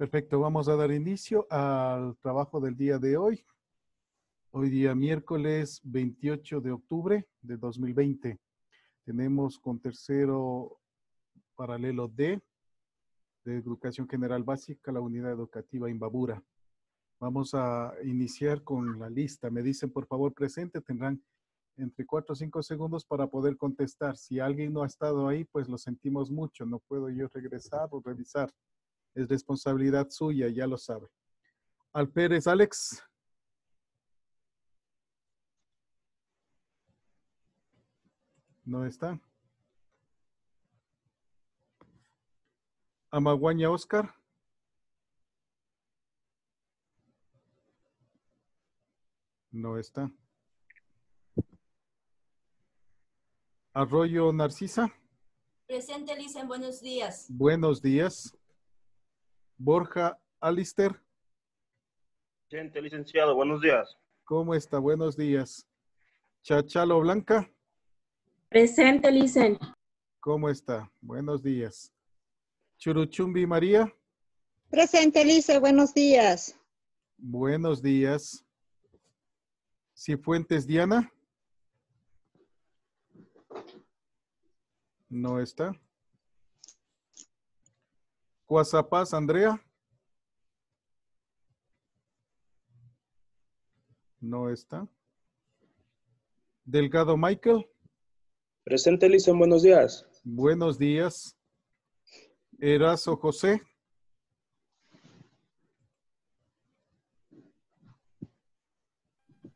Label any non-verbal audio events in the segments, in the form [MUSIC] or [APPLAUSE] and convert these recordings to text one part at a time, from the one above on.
Perfecto, vamos a dar inicio al trabajo del día de hoy. Hoy día miércoles 28 de octubre de 2020. Tenemos con tercero paralelo D de Educación General Básica la unidad educativa Imbabura. Vamos a iniciar con la lista. Me dicen, por favor, presente. Tendrán entre 4 o cinco segundos para poder contestar. Si alguien no ha estado ahí, pues lo sentimos mucho. No puedo yo regresar o revisar. Es responsabilidad suya, ya lo sabe. Al Pérez, Alex. No está. Amaguaña, Oscar. No está. Arroyo Narcisa. Presente, Lisa, buenos días. Buenos días. Borja Alister. Gente, licenciado, buenos días. ¿Cómo está? Buenos días. Chachalo Blanca. Presente, Licen. ¿Cómo está? Buenos días. Churuchumbi María. Presente, Lice, buenos días. Buenos días. Cifuentes Diana. No está. Cuasapas, Andrea. No está. Delgado Michael. Presente, Lisa. Buenos días. Buenos días. Erazo José.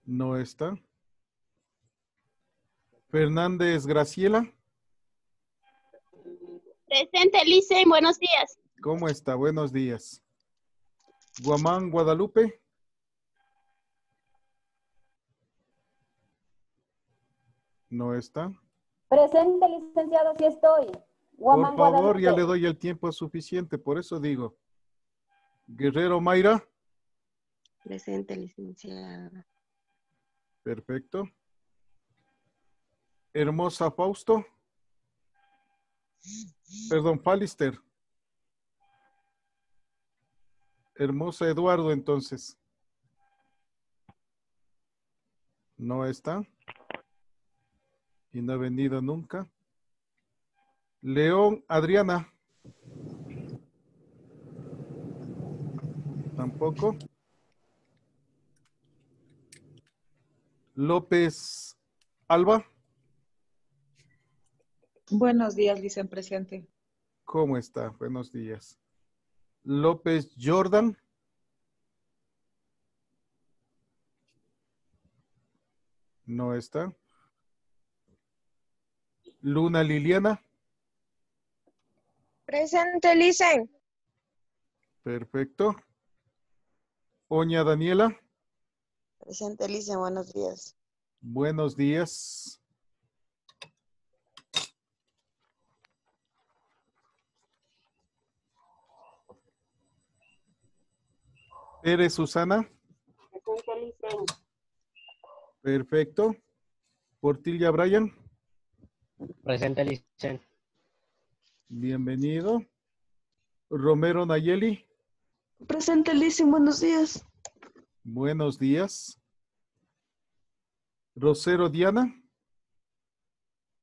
No está. Fernández Graciela. Presente, Lice. Buenos días. ¿Cómo está? Buenos días. Guamán, Guadalupe. No está. Presente, licenciado, sí estoy. Guamán, por favor, ya le doy el tiempo suficiente, por eso digo. Guerrero Mayra. Presente, licenciada. Perfecto. Hermosa Fausto. Perdón, Falister. Hermosa Eduardo, entonces. No está. Y no ha venido nunca. León, Adriana. Tampoco. López, Alba. Buenos días, dicen Presidente. ¿Cómo está? Buenos días. López Jordan. No está. Luna Liliana. Presente, Licen. Perfecto. Oña Daniela. Presente, Licen. Buenos días. Buenos días. Eres Susana. Presente Licen. Perfecto. Portilla Brian. Presente Licen. Bienvenido. Romero Nayeli. Presente Licen, buenos días. Buenos días. Rosero Diana.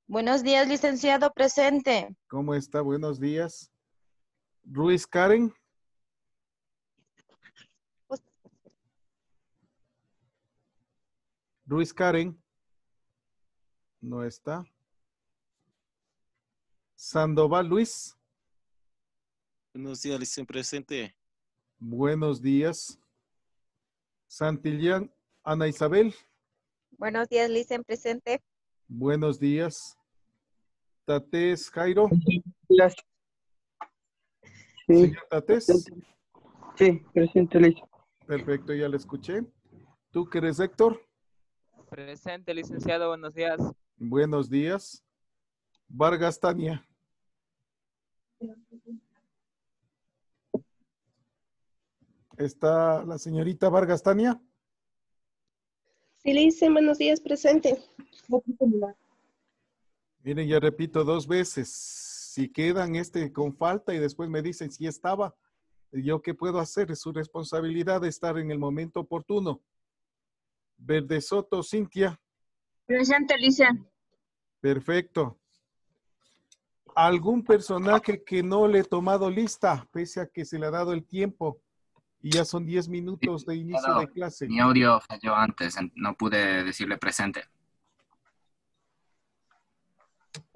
Buenos días, licenciado, presente. ¿Cómo está? Buenos días. Ruiz Karen. Ruiz Karen. No está. Sandoval Luis. Buenos días, en presente. Buenos días. Santillán Ana Isabel. Buenos días, en presente. Buenos días. Tates Jairo. Señor Sí, presente, Licen. Perfecto, ya le escuché. ¿Tú qué eres, Héctor? Presente, licenciado, buenos días. Buenos días. Vargas Tania. ¿Está la señorita Vargas Tania? Sí, le buenos días, presente. Miren, ya repito dos veces. Si quedan este con falta y después me dicen si estaba, ¿yo qué puedo hacer? Es su responsabilidad estar en el momento oportuno. Verde Soto, Cintia. Presente, Alicia. Perfecto. ¿Algún personaje que no le he tomado lista, pese a que se le ha dado el tiempo? Y ya son 10 minutos de inicio de clase. Mi audio falló antes, no pude decirle presente.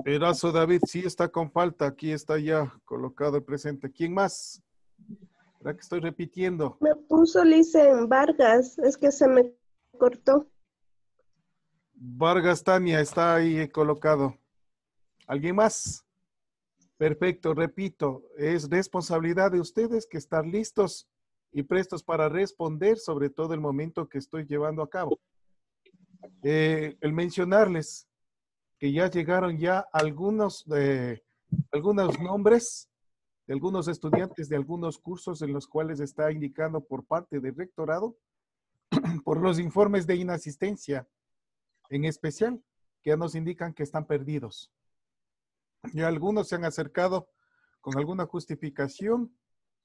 Erazo David, sí está con falta, aquí está ya colocado el presente. ¿Quién más? ¿Verdad que estoy repitiendo? Me puso en Vargas, es que se me cortó. Vargas Tania está ahí colocado. ¿Alguien más? Perfecto, repito, es responsabilidad de ustedes que estar listos y prestos para responder sobre todo el momento que estoy llevando a cabo. Eh, el mencionarles que ya llegaron ya algunos, eh, algunos nombres de algunos estudiantes de algunos cursos en los cuales está indicando por parte del rectorado [CLEARS THROAT] por los informes de inasistencia, en especial, que ya nos indican que están perdidos. Y algunos se han acercado con alguna justificación,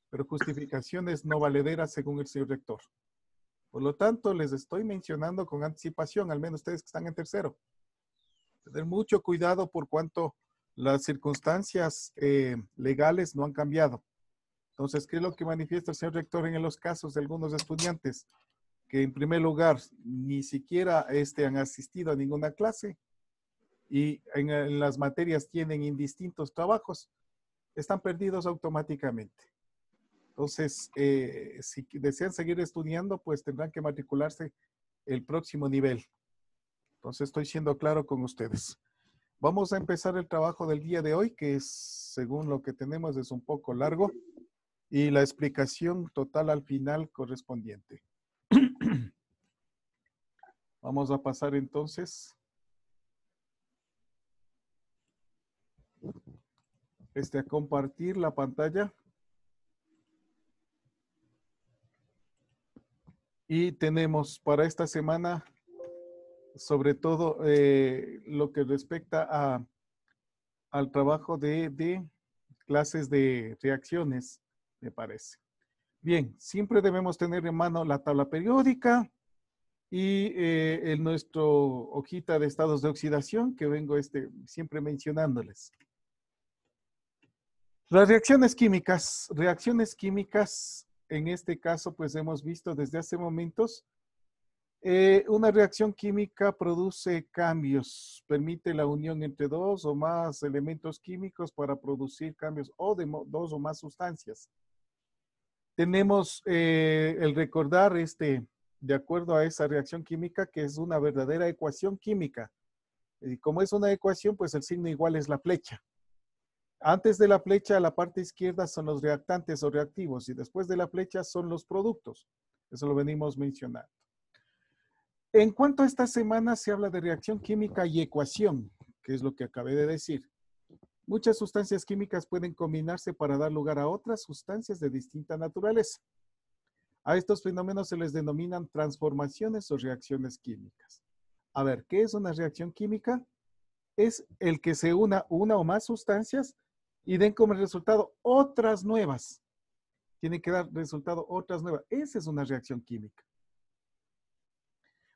pero justificaciones no valederas según el señor rector. Por lo tanto, les estoy mencionando con anticipación, al menos ustedes que están en tercero. Tener mucho cuidado por cuanto las circunstancias eh, legales no han cambiado. Entonces, ¿qué es lo que manifiesta el señor rector en los casos de algunos estudiantes? que en primer lugar ni siquiera este, han asistido a ninguna clase y en, las materias tienen indistintos trabajos, están perdidos automáticamente. Entonces, eh, si desean seguir estudiando, pues tendrán que matricularse el próximo nivel. Entonces, estoy siendo claro con ustedes. Vamos a empezar el trabajo del día de hoy, que es, según lo que tenemos, es un poco largo y la explicación total al final correspondiente. Vamos a pasar entonces. Este, a compartir la pantalla. Y tenemos para esta semana, sobre todo eh, lo que respecta a, al trabajo de clases de reacciones, me parece. Bien, siempre debemos tener en mano la tabla periódica, y eh, en nuestro hojita de estados de oxidación que vengo este, siempre mencionándoles. Las reacciones químicas. Reacciones químicas, en este caso, pues hemos visto desde hace momentos, eh, una reacción química produce cambios, permite la unión entre dos o más elementos químicos para producir cambios o de dos o más sustancias. Tenemos eh, el recordar este, de acuerdo a esa reacción química que es una verdadera ecuación química. Y como es una ecuación, pues el signo igual es la flecha. Antes de la flecha, a la parte izquierda son los reactantes o reactivos y después de la flecha son los productos. Eso lo venimos mencionando. En cuanto a esta semana, se habla de reacción química y ecuación, que es lo que acabé de decir. Muchas sustancias químicas pueden combinarse para dar lugar a otras sustancias de distinta naturaleza. A estos fenómenos se les denominan transformaciones o reacciones químicas. A ver, ¿qué es una reacción química? Es el que se una una o más sustancias y den como resultado otras nuevas. Tienen que dar resultado otras nuevas. Esa es una reacción química.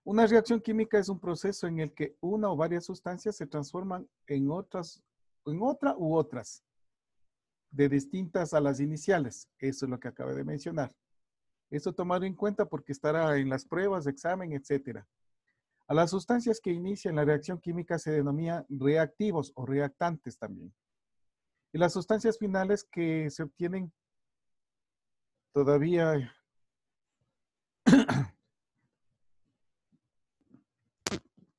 Una reacción química es un proceso en el que una o varias sustancias se transforman en otras, en otra u otras, de distintas a las iniciales. Eso es lo que acabo de mencionar. Esto tomado en cuenta porque estará en las pruebas, examen, etc. A las sustancias que inician la reacción química se denominan reactivos o reactantes también. Y las sustancias finales que se obtienen todavía... [COUGHS]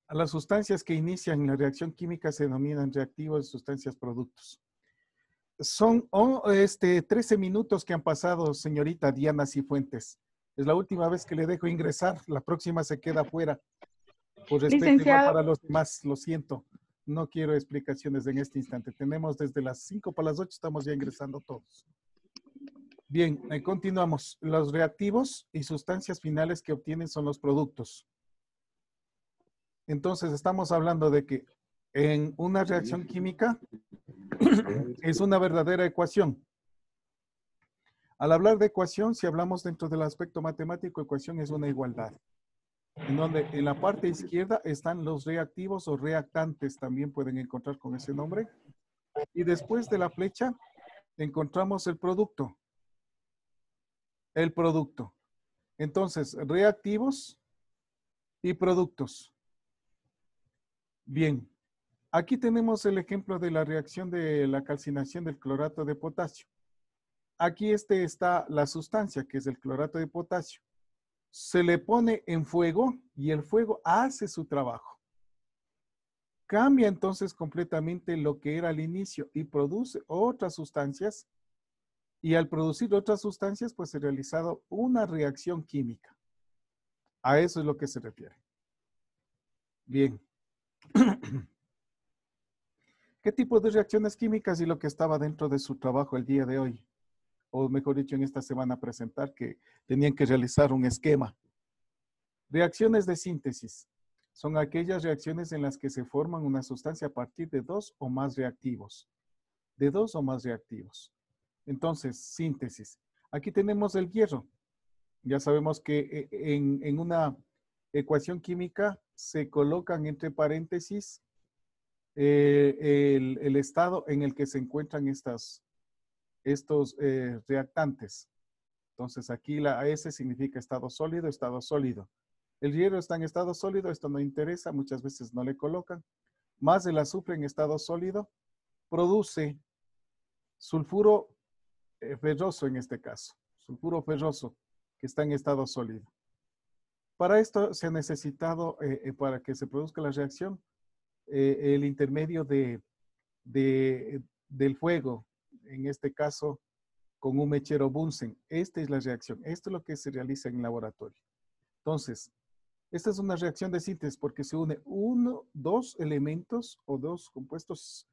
A las sustancias que inician la reacción química se denominan reactivos, sustancias, productos. Son oh, este, 13 minutos que han pasado, señorita Diana Cifuentes. Es la última vez que le dejo ingresar, la próxima se queda fuera. Por respeto para los demás, lo siento. No quiero explicaciones en este instante. Tenemos desde las 5 para las 8, estamos ya ingresando todos. Bien, eh, continuamos. Los reactivos y sustancias finales que obtienen son los productos. Entonces, estamos hablando de que en una reacción química [CLEARS THROAT] es una verdadera ecuación. Al hablar de ecuación, si hablamos dentro del aspecto matemático, ecuación es una igualdad. En donde en la parte izquierda están los reactivos o reactantes, también pueden encontrar con ese nombre. Y después de la flecha, encontramos el producto. El producto. Entonces, reactivos y productos. Bien, Aquí tenemos el ejemplo de la reacción de la calcinación del clorato de potasio. Aquí este está la sustancia, que es el clorato de potasio. Se le pone en fuego y el fuego hace su trabajo. Cambia entonces completamente lo que era al inicio y produce otras sustancias. Y al producir otras sustancias, pues se ha realizado una reacción química. A eso es lo que se refiere. Bien. [CLEARS THROAT] ¿Qué tipo de reacciones químicas y lo que estaba dentro de su trabajo el día de hoy? O mejor dicho, en esta semana presentar que tenían que realizar un esquema. Reacciones de síntesis. Son aquellas reacciones en las que se forman una sustancia a partir de dos o más reactivos. De dos o más reactivos. Entonces, síntesis. Aquí tenemos el hierro. Ya sabemos que eh, en, en una ecuación química se colocan entre paréntesis eh, el, estado en el que se encuentran estas, estos eh, reactantes. Entonces aquí la AS significa estado sólido, estado sólido. El hierro está en estado sólido, esto no interesa, muchas veces no le colocan. Más el azufre en estado sólido produce sulfuro eh, ferroso en este caso, sulfuro ferroso que está en estado sólido. Para esto se ha necesitado, para que se produzca la reacción, eh, el intermedio del fuego, en este caso con un mechero Bunsen. Esta es la reacción, esto es lo que se realiza en laboratorio. Entonces, esta es una reacción de síntesis porque se une uno, dos elementos o dos compuestos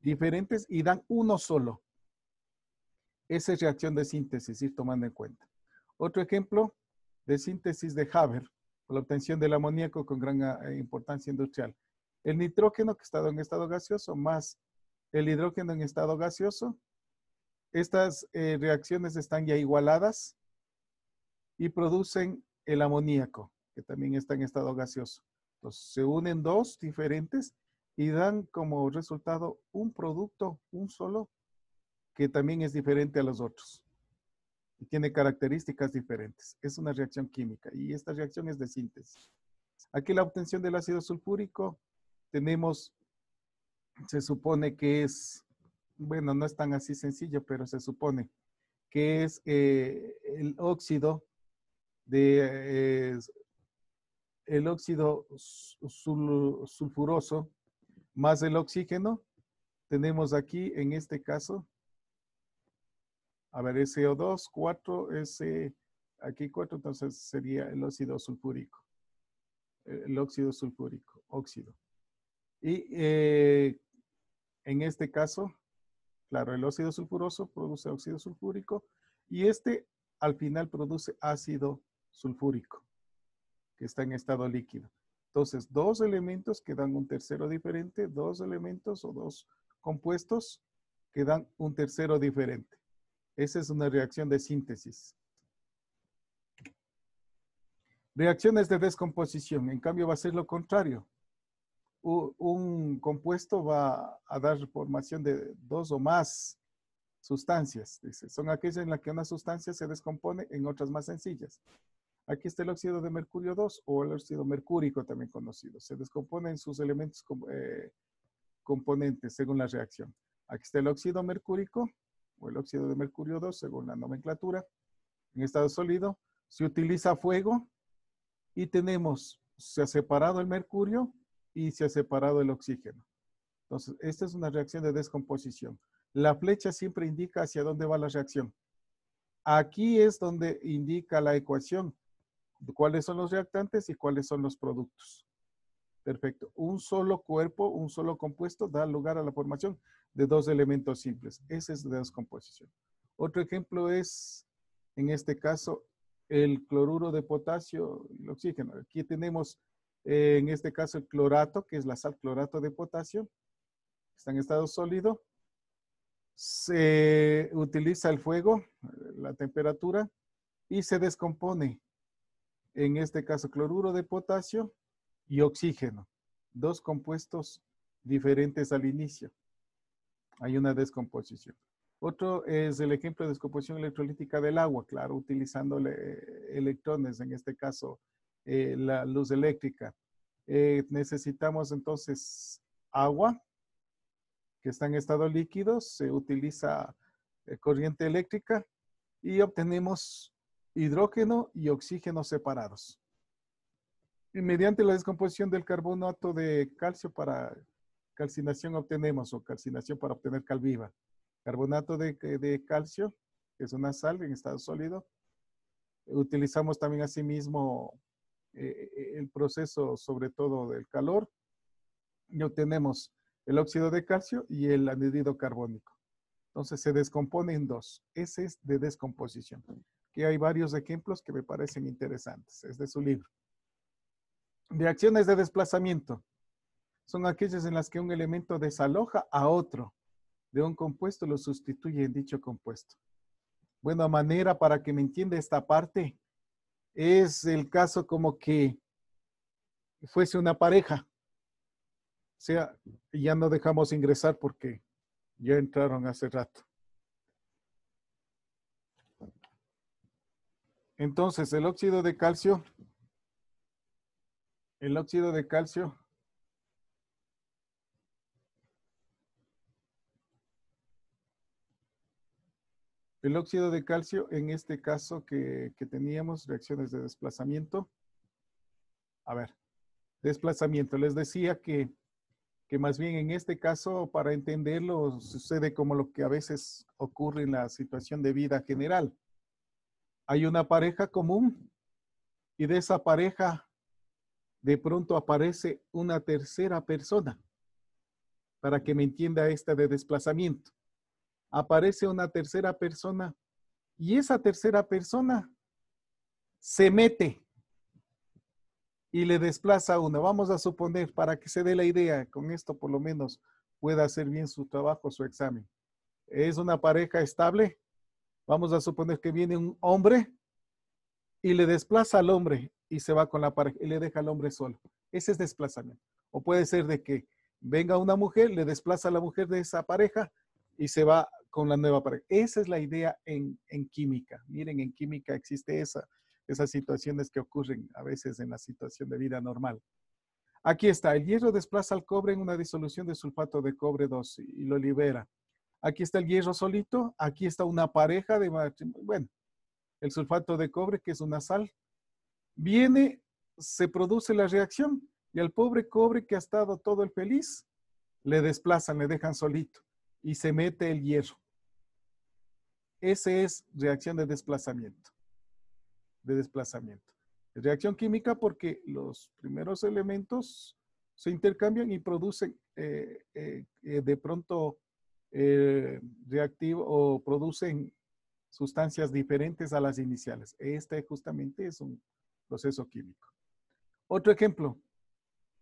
diferentes y dan uno solo. Esa es reacción de síntesis, ir tomando en cuenta. Otro ejemplo de síntesis de Haber, la obtención del amoníaco con gran eh, importancia industrial el nitrógeno que está en estado gaseoso más el hidrógeno en estado gaseoso. Estas eh, reacciones están ya igualadas y producen el amoníaco, que también está en estado gaseoso. Entonces, se unen dos diferentes y dan como resultado un producto, un solo, que también es diferente a los otros. Y tiene características diferentes. Es una reacción química y esta reacción es de síntesis. Aquí la obtención del ácido sulfúrico tenemos, se supone que es, bueno, no es tan así sencillo, pero se supone que es eh, el óxido de el óxido sulfuroso más el oxígeno. Tenemos aquí, en este caso, a ver, SO2, 4, S, aquí 4, entonces sería el óxido sulfúrico, el óxido sulfúrico, óxido. Y eh, en este caso, claro, el óxido sulfuroso produce óxido sulfúrico y este al final produce ácido sulfúrico, que está en estado líquido. Entonces, dos elementos que dan un tercero diferente, dos elementos o dos compuestos que dan un tercero diferente. Esa es una reacción de síntesis. Reacciones de descomposición, en cambio, va a ser lo contrario un compuesto va a dar formación de dos o más sustancias. son aquellas en las que una sustancia se descompone en otras más sencillas. Aquí está el óxido de mercurio 2 o el óxido mercúrico también conocido. Se descompone en sus elementos eh, componentes según la reacción. Aquí está el óxido mercúrico o el óxido de mercurio 2 según la nomenclatura. En estado sólido se utiliza fuego y tenemos, se ha separado el mercurio, y se ha separado el oxígeno. Entonces, esta es una reacción de descomposición. La flecha siempre indica hacia dónde va la reacción. Aquí es donde indica la ecuación, cuáles son los reactantes y cuáles son los productos. Perfecto. Un solo cuerpo, un solo compuesto da lugar a la formación de dos elementos simples. Esa es descomposición. Otro ejemplo es, en este caso, el cloruro de potasio y el oxígeno. Aquí tenemos eh, en este caso el clorato, que es la sal clorato de potasio, está en estado sólido. Se utiliza el fuego, la temperatura, y se descompone. En este caso, cloruro de potasio y oxígeno, dos compuestos diferentes al inicio. Hay una descomposición. Otro es el ejemplo de descomposición electrolítica del agua, claro, utilizando eh, electrones, en este caso eh, la luz eléctrica. Eh, necesitamos entonces agua que está en estado líquido, se utiliza eh, corriente eléctrica y obtenemos hidrógeno y oxígeno separados. Y mediante la descomposición del carbonato de calcio para calcinación obtenemos, o calcinación para obtener cal viva. Carbonato de, de calcio, que es una sal en estado sólido. Utilizamos también asimismo eh, eh, el proceso sobre todo del calor y obtenemos el óxido de calcio y el anidrido carbónico. Entonces se descompone en dos. Ese es de descomposición. Que hay varios ejemplos que me parecen interesantes. Es de su libro. Reacciones de desplazamiento. Son aquellas en las que un elemento desaloja a otro de un compuesto, lo sustituye en dicho compuesto. Buena manera para que me entienda esta parte es el caso como que fuese una pareja. O sea, ya no dejamos ingresar porque ya entraron hace rato. Entonces, el óxido de calcio, el óxido de calcio El óxido de calcio, en este caso que, teníamos, reacciones de desplazamiento. A ver, desplazamiento. Les decía que, que más bien en este caso, para entenderlo, sucede como lo que a veces ocurre en la situación de vida general. Hay una pareja común y de esa pareja de pronto aparece una tercera persona para que me entienda esta de desplazamiento aparece una tercera persona y esa tercera persona se mete y le desplaza a uno. Vamos a suponer, para que se dé la idea, con esto por lo menos pueda hacer bien su trabajo, su examen. Es una pareja estable. Vamos a suponer que viene un hombre y le desplaza al hombre y se va con la pareja y le deja al hombre solo. Ese es desplazamiento. O puede ser de que venga una mujer, le desplaza a la mujer de esa pareja y se va con la nueva pareja. Esa es la idea en, química. Miren, en química existe esa, esas situaciones que ocurren a veces en la situación de vida normal. Aquí está, el hierro desplaza al cobre en una disolución de sulfato de cobre 2 y lo libera. Aquí está el hierro solito, aquí está una pareja de bueno, el sulfato de cobre que es una sal. Viene, se produce la reacción y al pobre cobre que ha estado todo el feliz le desplazan, le dejan solito y se mete el hierro. Esa es reacción de desplazamiento. De desplazamiento. Reacción química porque los primeros elementos se intercambian y producen eh, eh, eh, de pronto reactivo o producen sustancias diferentes a las iniciales. Este justamente es un proceso químico. Otro ejemplo,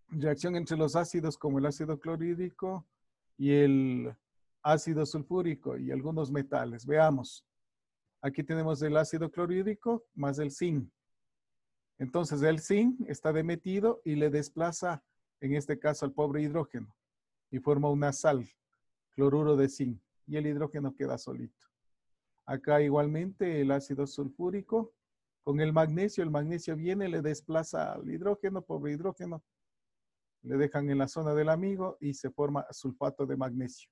reacción entre los ácidos como el ácido clorhídrico y el ácido sulfúrico y algunos metales. Veamos. Aquí tenemos el ácido clorhídrico más el zinc. Entonces el zinc está demetido y le desplaza, en este caso, al pobre hidrógeno y forma una sal, cloruro de zinc, y el hidrógeno queda solito. Acá igualmente el ácido sulfúrico con el magnesio. El magnesio viene, le desplaza al hidrógeno, pobre hidrógeno, le dejan en la zona del amigo y se forma sulfato de magnesio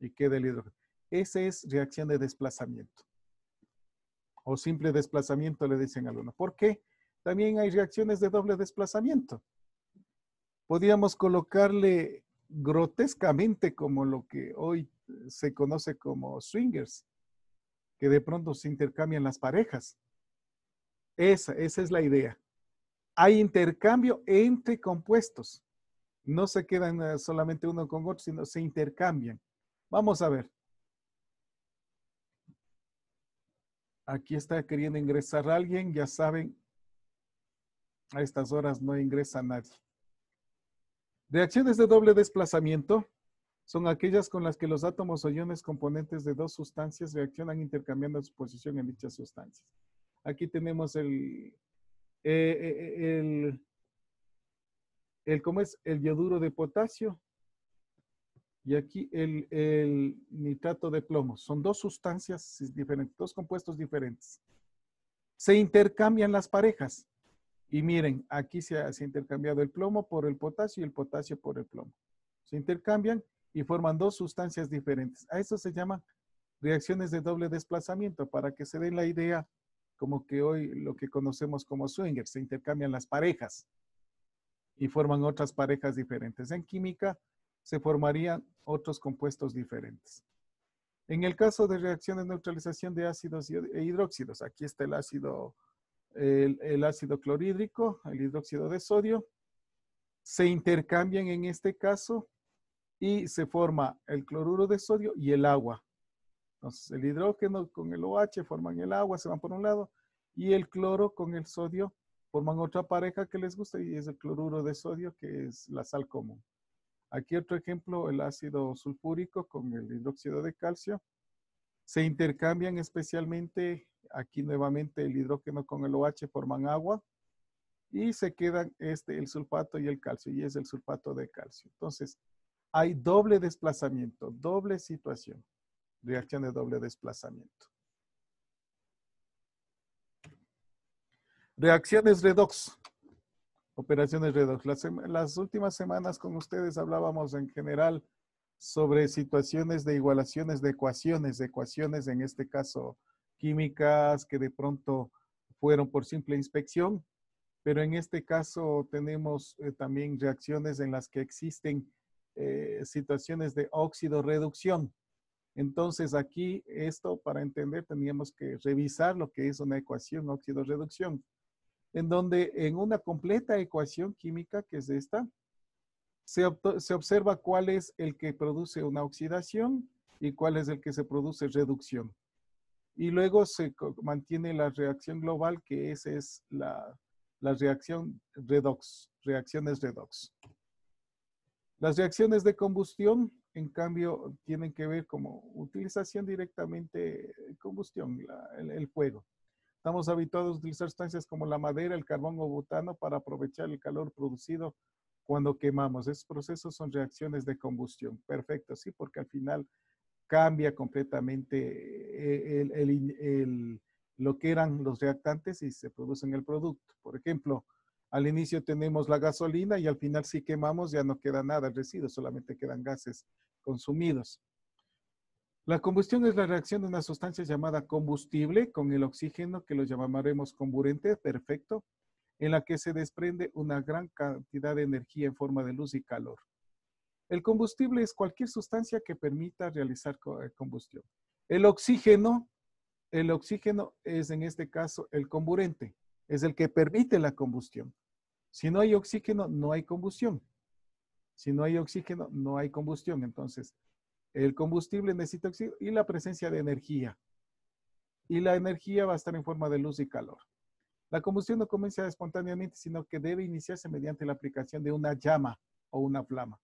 y queda el hidrógeno. Esa es reacción de desplazamiento. O simple desplazamiento le dicen algunos. ¿Por qué? También hay reacciones de doble desplazamiento. Podríamos colocarle grotescamente como lo que hoy se conoce como swingers, que de pronto se intercambian las parejas. Esa, esa es la idea. Hay intercambio entre compuestos. No se quedan eh, solamente uno con otro, sino se intercambian. Vamos a ver. Aquí está queriendo ingresar alguien, ya saben, a estas horas no ingresa nadie. Reacciones de doble desplazamiento son aquellas con las que los átomos o iones componentes de dos sustancias reaccionan intercambiando su posición en dichas sustancias. Aquí tenemos el, eh, eh, eh, el, el, ¿cómo es? El yoduro de potasio y aquí el, nitrato de plomo. Son dos sustancias diferentes, dos compuestos diferentes. Se intercambian las parejas. Y miren, aquí se ha, intercambiado el plomo por el potasio y el potasio por el plomo. Se intercambian y forman dos sustancias diferentes. A eso se llaman reacciones de doble desplazamiento, para que se den la idea como que hoy lo que conocemos como swinger, se intercambian las parejas y forman otras parejas diferentes. En química, se formarían otros compuestos diferentes. En el caso de reacción de neutralización de ácidos e hidróxidos, aquí está el ácido, el, ácido clorhídrico, el hidróxido de sodio, se intercambian en este caso y se forma el cloruro de sodio y el agua. Entonces, el hidrógeno con el OH forman el agua, se van por un lado, y el cloro con el sodio forman otra pareja que les gusta y es el cloruro de sodio, que es la sal común. Aquí otro ejemplo, el ácido sulfúrico con el hidróxido de calcio. Se intercambian especialmente, aquí nuevamente el hidrógeno con el OH forman agua y se quedan este, el sulfato y el calcio, y es el sulfato de calcio. Entonces, hay doble desplazamiento, doble situación, reacción de doble desplazamiento. Reacciones redox. Operaciones Redox. Las, últimas semanas con ustedes hablábamos en general sobre situaciones de igualaciones de ecuaciones, de ecuaciones en este caso químicas que de pronto fueron por simple inspección, pero en este caso tenemos eh, también reacciones en las que existen eh, situaciones de óxido reducción. Entonces aquí esto para entender teníamos que revisar lo que es una ecuación óxido reducción en donde en una completa ecuación química, que es esta, se, observa cuál es el que produce una oxidación y cuál es el que se produce reducción. Y luego se mantiene la reacción global, que esa es la, reacción redox, reacciones redox. Las reacciones de combustión, en cambio, tienen que ver como utilización directamente eh, combustión, el fuego. Estamos habituados a utilizar sustancias como la madera, el carbón o butano para aprovechar el calor producido cuando quemamos. Esos procesos son reacciones de combustión. Perfecto, sí, porque al final cambia completamente eh, lo que eran los reactantes y se en el producto. Por ejemplo, al inicio tenemos la gasolina y al final si quemamos ya no queda nada, el residuo, solamente quedan gases consumidos. La combustión es la reacción de una sustancia llamada combustible con el oxígeno, que lo llamaremos comburente, perfecto, en la que se desprende una gran cantidad de energía en forma de luz y calor. El combustible es cualquier sustancia que permita realizar eh, combustión. El oxígeno, el oxígeno es en este caso el comburente, es el que permite la combustión. Si no hay oxígeno, no hay combustión. Si no hay oxígeno, no hay combustión. Entonces, el combustible necesita oxígeno y la presencia de energía. Y la energía va a estar en forma de luz y calor. La combustión no comienza espontáneamente, sino que debe iniciarse mediante la aplicación de una llama o una flama.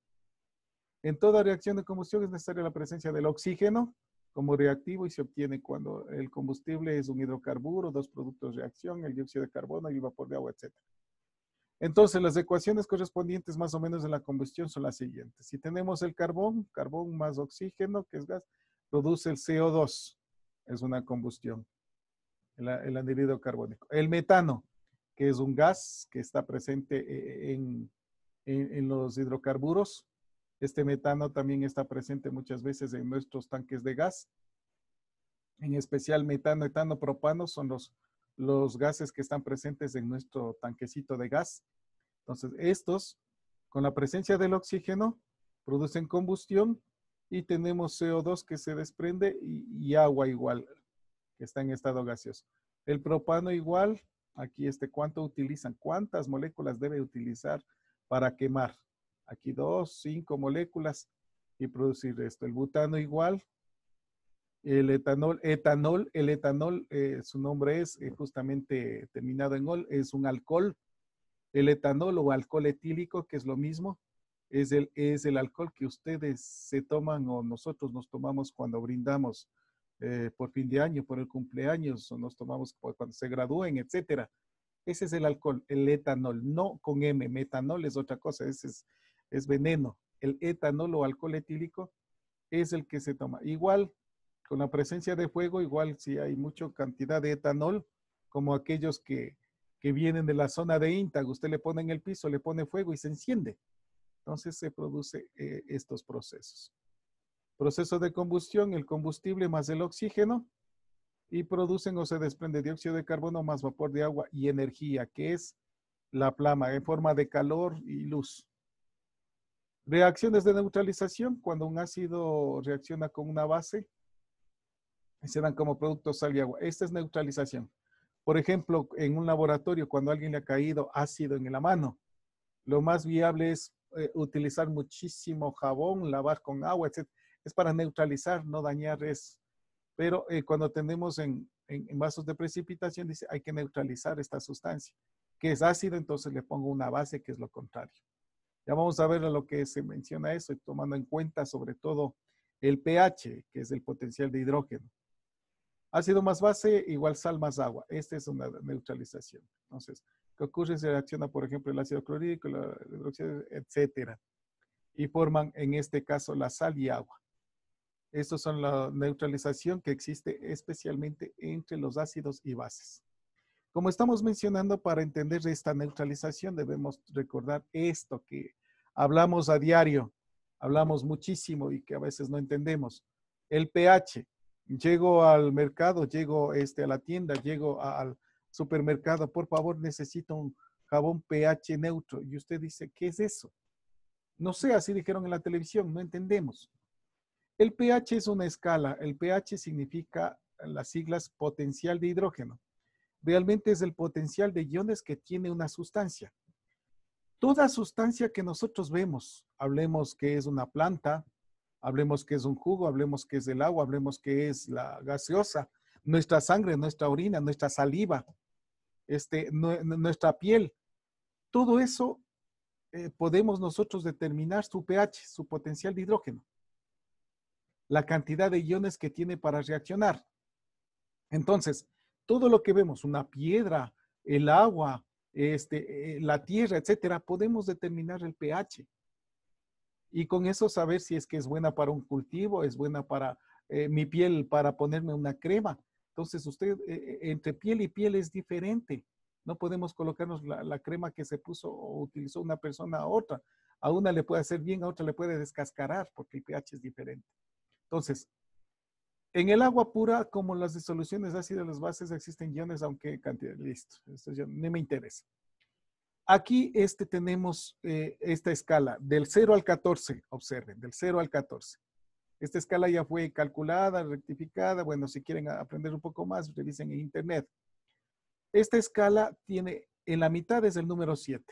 En toda reacción de combustión es necesaria la presencia del oxígeno como reactivo y se obtiene cuando el combustible es un hidrocarburo, dos productos de reacción, el dióxido de carbono y el vapor de agua, etc. Entonces, las ecuaciones correspondientes más o menos de la combustión son las siguientes. Si tenemos el carbón, carbón más oxígeno, que es gas, produce el CO2. Es una combustión, el, el carbónico. El metano, que es un gas que está presente eh, eh, en, en los hidrocarburos. Este metano también está presente muchas veces en nuestros tanques de gas. En especial metano, etano, propano son los los gases que están presentes en nuestro tanquecito de gas. Entonces, estos, con la presencia del oxígeno, producen combustión y tenemos CO2 que se desprende y, agua igual, que está en estado gaseoso. El propano igual, aquí este, ¿cuánto utilizan? ¿Cuántas moléculas debe utilizar para quemar? Aquí dos, cinco moléculas y producir esto. El butano igual, el etanol, etanol, el etanol, eh, su nombre es eh, justamente terminado en ol, es un alcohol. El etanol o alcohol etílico, que es lo mismo, es el, es el alcohol que ustedes se toman o nosotros nos tomamos cuando brindamos eh, por fin de año, por el cumpleaños, o nos tomamos cuando se gradúen, etcétera. Ese es el alcohol, el etanol, no con M, metanol es otra cosa, ese es, es veneno. El etanol o alcohol etílico es el que se toma. Igual con la presencia de fuego, igual si hay mucha cantidad de etanol, como aquellos que, vienen de la zona de INTAG, usted le pone en el piso, le pone fuego y se enciende. Entonces se producen eh, estos procesos. Proceso de combustión, el combustible más el oxígeno, y producen o se desprende dióxido de carbono más vapor de agua y energía, que es la plama en forma de calor y luz. Reacciones de neutralización, cuando un ácido reacciona con una base, se como productos sal y agua. Esta es neutralización. Por ejemplo, en un laboratorio, cuando a alguien le ha caído ácido en la mano, lo más viable es eh, utilizar muchísimo jabón, lavar con agua, etc. Es para neutralizar, no dañar Pero eh, cuando tenemos en, vasos de precipitación, dice, hay que neutralizar esta sustancia, que es ácido, entonces le pongo una base que es lo contrario. Ya vamos a ver lo que se menciona eso, tomando en cuenta sobre todo el pH, que es el potencial de hidrógeno. Ácido más base igual sal más agua. Esta es una neutralización. Entonces, ¿qué ocurre Se reacciona, por ejemplo, el ácido clorhídrico, la etcétera? Y forman, en este caso, la sal y agua. Estos son la neutralización que existe especialmente entre los ácidos y bases. Como estamos mencionando, para entender esta neutralización debemos recordar esto que hablamos a diario, hablamos muchísimo y que a veces no entendemos. El pH llego al mercado, llego este, a la tienda, llego al supermercado, por favor, necesito un jabón pH neutro. Y usted dice, ¿qué es eso? No sé, así dijeron en la televisión, no entendemos. El pH es una escala. El pH significa las siglas potencial de hidrógeno. Realmente es el potencial de iones que tiene una sustancia. Toda sustancia que nosotros vemos, hablemos que es una planta, hablemos que es un jugo, hablemos que es el agua, hablemos que es la gaseosa, nuestra sangre, nuestra orina, nuestra saliva, este, nuestra piel. Todo eso eh, podemos nosotros determinar su pH, su potencial de hidrógeno, la cantidad de iones que tiene para reaccionar. Entonces, todo lo que vemos, una piedra, el agua, este, eh, la tierra, etcétera, podemos determinar el pH y con eso saber si es que es buena para un cultivo, es buena para eh, mi piel, para ponerme una crema. Entonces usted, eh, eh, entre piel y piel es diferente. No podemos colocarnos la, crema que se puso o utilizó una persona a otra. A una le puede hacer bien, a otra le puede descascarar porque el pH es diferente. Entonces, en el agua pura, como las disoluciones ácidas, las bases, existen iones, aunque cantidad, listo. Esto ya no me interesa. Aquí este, tenemos eh, esta escala del 0 al 14, observen, del 0 al 14. Esta escala ya fue calculada, rectificada. Bueno, si quieren aprender un poco más, revisen en internet. Esta escala tiene, en la mitad es el número 7.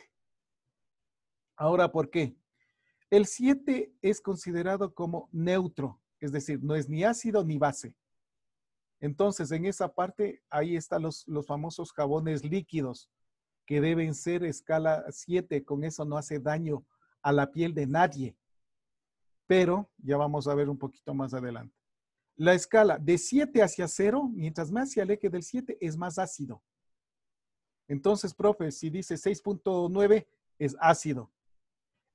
Ahora, ¿por qué? El 7 es considerado como neutro, es decir, no es ni ácido ni base. Entonces, en esa parte, ahí están los, los famosos jabones líquidos, que deben ser escala 7, con eso no hace daño a la piel de nadie. Pero ya vamos a ver un poquito más adelante. La escala de 7 hacia 0, mientras más se aleje del 7, es más ácido. Entonces, profe, si dice 6.9, es ácido.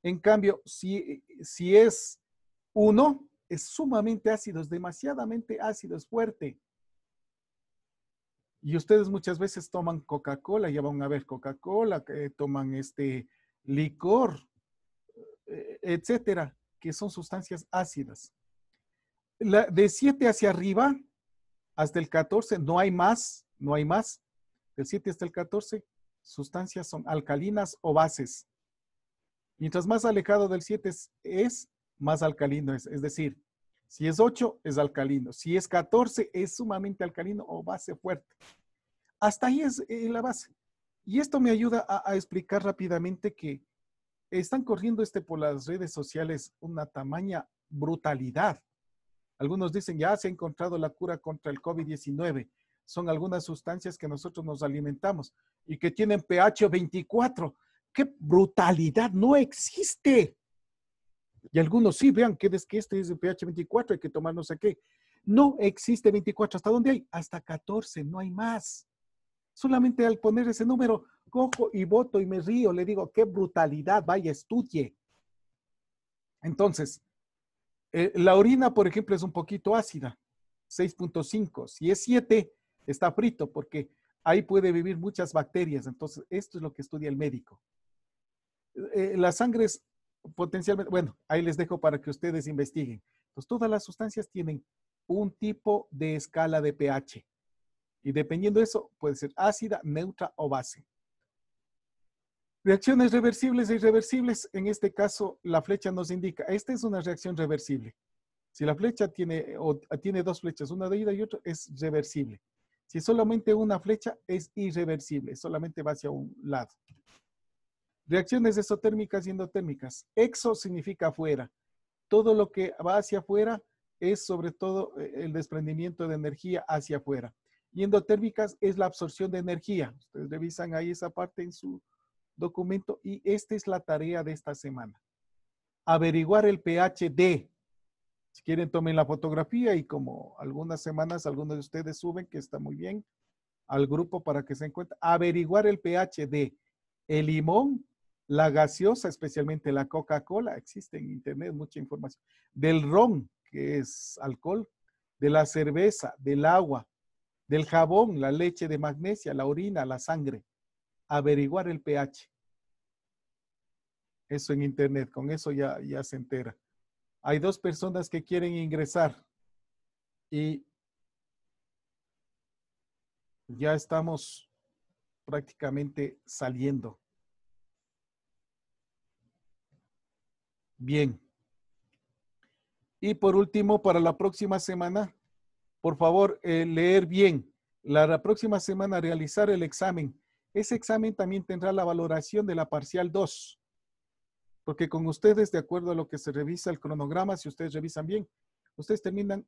En cambio, si, si es 1, es sumamente ácido, es demasiadamente ácido, es fuerte. Y ustedes muchas veces toman Coca-Cola, ya van a ver Coca-Cola, que eh, toman este licor, eh, etcétera, que son sustancias ácidas. de 7 hacia arriba, hasta el 14, no hay más, no hay más. Del 7 hasta el 14, sustancias son alcalinas o bases. Mientras más alejado del 7 es, es, más alcalino es. Es decir, si es 8, es alcalino. Si es 14, es sumamente alcalino o base fuerte. Hasta ahí es eh, la base. Y esto me ayuda a, explicar rápidamente que están corriendo este por las redes sociales una tamaña brutalidad. Algunos dicen, ya se ha encontrado la cura contra el COVID-19. Son algunas sustancias que nosotros nos alimentamos y que tienen pH 24. ¡Qué brutalidad! No existe. Y algunos sí, vean que es que este es el pH 24, hay que tomar no sé qué. No existe 24. ¿Hasta dónde hay? Hasta 14, no hay más. Solamente al poner ese número, cojo y voto y me río, le digo, qué brutalidad, vaya, estudie. Entonces, eh, la orina, por ejemplo, es un poquito ácida, 6.5. Si es 7, está frito, porque ahí puede vivir muchas bacterias. Entonces, esto es lo que estudia el médico. Eh, eh, la sangre es potencialmente, bueno, ahí les dejo para que ustedes investiguen. Entonces, pues todas las sustancias tienen un tipo de escala de pH. Y dependiendo de eso, puede ser ácida, neutra o base. Reacciones reversibles e irreversibles. En este caso, la flecha nos indica, esta es una reacción reversible. Si la flecha tiene, tiene dos flechas, una de ida y otra, es reversible. Si solamente una flecha, es irreversible, solamente va hacia un lado. Reacciones exotérmicas y endotérmicas. Exo significa afuera. Todo lo que va hacia afuera es sobre todo eh, el desprendimiento de energía hacia afuera. Y endotérmicas es la absorción de energía. Ustedes revisan ahí esa parte en su documento y esta es la tarea de esta semana. Averiguar el pH de. Si quieren, tomen la fotografía y como algunas semanas algunos de ustedes suben, que está muy bien, al grupo para que se encuentre. Averiguar el pH de el limón la gaseosa, especialmente la Coca-Cola, existe en internet mucha información, del ron, que es alcohol, de la cerveza, del agua, del jabón, la leche de magnesia, la orina, la sangre. Averiguar el pH. Eso en internet, con eso ya, ya se entera. Hay dos personas que quieren ingresar y ya estamos prácticamente saliendo. Bien. Y por último, para la próxima semana, por favor, eh, leer bien. La, próxima semana realizar el examen. Ese examen también tendrá la valoración de la parcial 2. Porque con ustedes, de acuerdo a lo que se revisa el cronograma, si ustedes revisan bien, ustedes terminan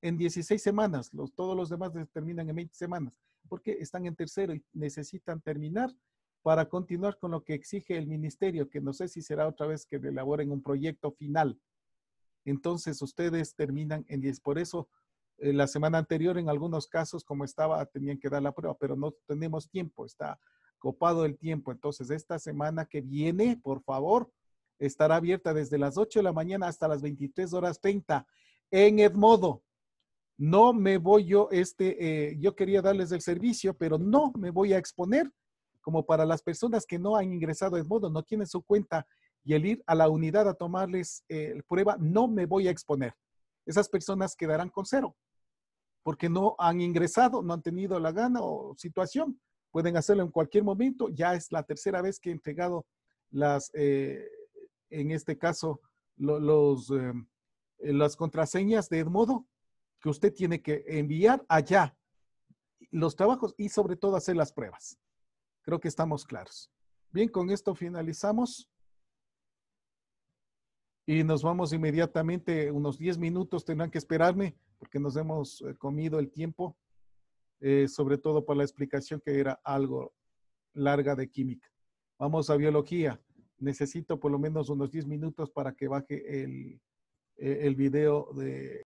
en 16 semanas, todos los demás terminan en 20 semanas, porque están en tercero y necesitan terminar para continuar con lo que exige el ministerio, que no sé si será otra vez que elaboren un proyecto final. Entonces ustedes terminan en 10. Por eso, eh, la semana anterior, en algunos casos, como estaba, tenían que dar la prueba, pero no tenemos tiempo, está copado el tiempo. Entonces, esta semana que viene, por favor, estará abierta desde las 8 de la mañana hasta las 23 horas 30 en Edmodo. No me voy yo, este, eh, yo quería darles el servicio, pero no me voy a exponer como para las personas que no han ingresado en modo, no tienen su cuenta y el ir a la unidad a tomarles eh, prueba, no me voy a exponer. Esas personas quedarán con cero porque no han ingresado, no han tenido la gana o situación. Pueden hacerlo en cualquier momento. Ya es la tercera vez que he entregado las, eh, en este caso, los, eh, las contraseñas de Edmodo, que usted tiene que enviar allá los trabajos y sobre todo hacer las pruebas. Creo que estamos claros. Bien, con esto finalizamos. Y nos vamos inmediatamente, unos 10 minutos tendrán que esperarme porque nos hemos eh, comido el tiempo, eh, sobre todo por la explicación que era algo larga de química. Vamos a biología. Necesito por lo menos unos 10 minutos para que baje el, eh, el video de...